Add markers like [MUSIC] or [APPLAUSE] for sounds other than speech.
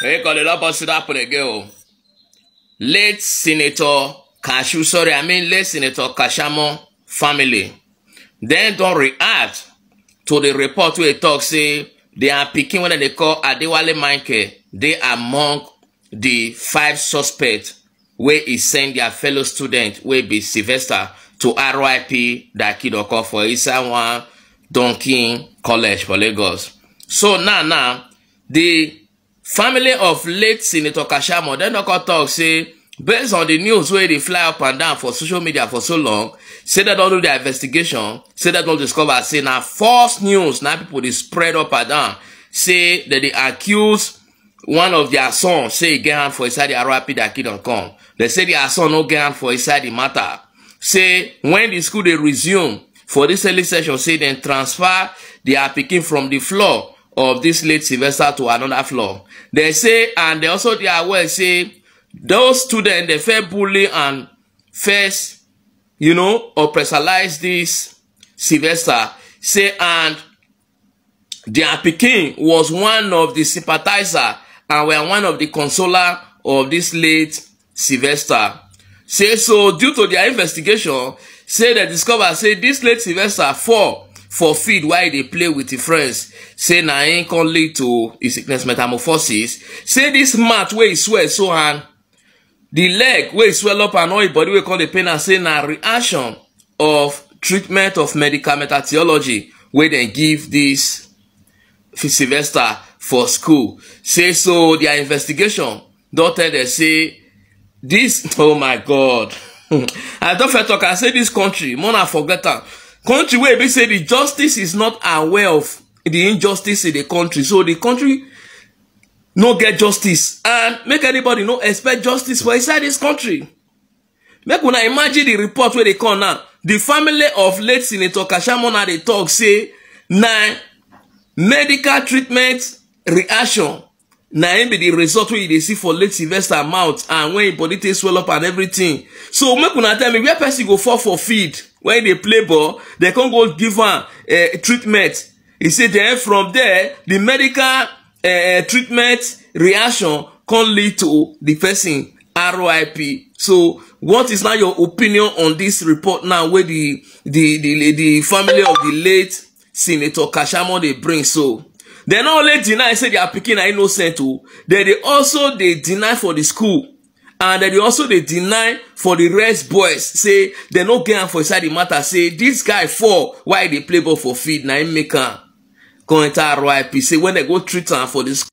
Hey God, help us to happen again. Late Senator Kashu, sorry, I mean late Senator Kashamo family. Then don't react to the report where it talks say they are picking what they call Adewale Manke. They are among the five suspects where he sent their fellow student wey be Sylvester to RIP Dakidoko for Isawan Donkin College for Lagos. So now now the family of late senator kashia modenoko tok say based on the news wey dey fly up and down for social media for so long say that don do dia investigation say that don discover say na false news na people dey spread up and down say dem dey accuse one of their son. say e get hand for inside the rapid that kingdom come They say dia son no get hand for inside the matter say when the school dey resume for dis early session say dem transfer dia pikin from the floor of this late Sylvester to another floor. They say, and they also they are aware, say, those students, they fair bully and first, you know, or this Sylvester. Say, and their Peking was one of the sympathizer and were one of the consoler of this late Sylvester. Say, so due to their investigation, say they discover, say, this late Sylvester, four, for feed, while they play with the friends say na ain't come lead to his sickness metamorphosis say this mat where e swell so and the leg where e swell up and all im body we call the pain am say na reaction of treatment of medical metatheology where they give this sylvester for school say so their investigation Don't tell dem say this. [LAUGHS] oh my god [LAUGHS] i don't first talk. I say this country more na forget am country wey be say the justice is not aware of the injustice in the country so the country no get justice and make anybody no expect justice for inside this country make una imagine the report wey dey come now The family of late senator kashamona dey talk say na medical treatment reaction na im be di result wey you dey see for late sylvester mouth and when im body take swell up and everything so make una tell me where person go fall for feed wey dey play ball dem come go give am eh, treatment e say then from there the medical eh, treatment reaction come lead to di person RIP. So, what is now your opinion on this report now where the the the, the family of the late Senator Kashamo they bring so? They not only deny say their picking are innocent too. They, they also they deny for the school and then dey also dey deny for the rest boys say they no get am for inside the matter say this guy fall while e dey play ball for field na Him make am go enter rip say when they go treat am for dis